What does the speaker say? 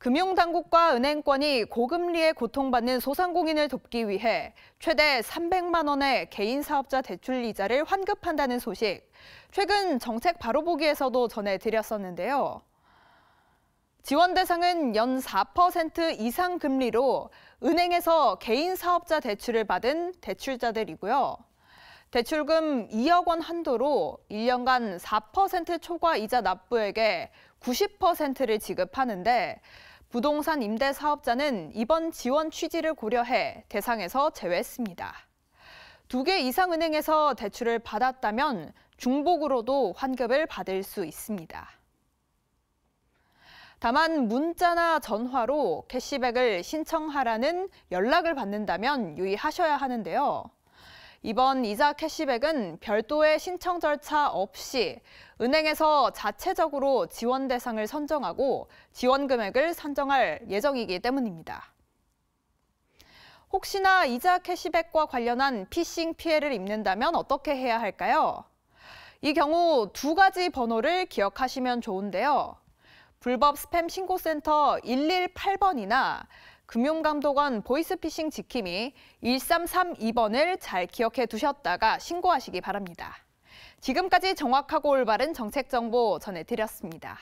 금융당국과 은행권이 고금리에 고통받는 소상공인을 돕기 위해 최대 300만 원의 개인 사업자 대출 이자를 환급한다는 소식, 최근 정책 바로 보기에서도 전해드렸었는데요. 지원 대상은 연 4% 이상 금리로 은행에서 개인 사업자 대출을 받은 대출자들이고요. 대출금 2억 원 한도로 1년간 4% 초과 이자 납부액의 90%를 지급하는데 부동산 임대 사업자는 이번 지원 취지를 고려해 대상에서 제외했습니다. 두 개 이상 은행에서 대출을 받았다면 중복으로도 환급을 받을 수 있습니다. 다만 문자나 전화로 캐시백을 신청하라는 연락을 받는다면 유의하셔야 하는데요. 이번 이자 캐시백은 별도의 신청 절차 없이 은행에서 자체적으로 지원 대상을 선정하고 지원 금액을 산정할 예정이기 때문입니다. 혹시나 이자 캐시백과 관련한 피싱 피해를 입는다면 어떻게 해야 할까요? 이 경우 두 가지 번호를 기억하시면 좋은데요. 불법 스팸 신고센터 118번이나 금융감독원 보이스피싱 지킴이 1332번을 잘 기억해 두셨다가 신고하시기 바랍니다. 지금까지 정확하고 올바른 정책 정보 전해드렸습니다.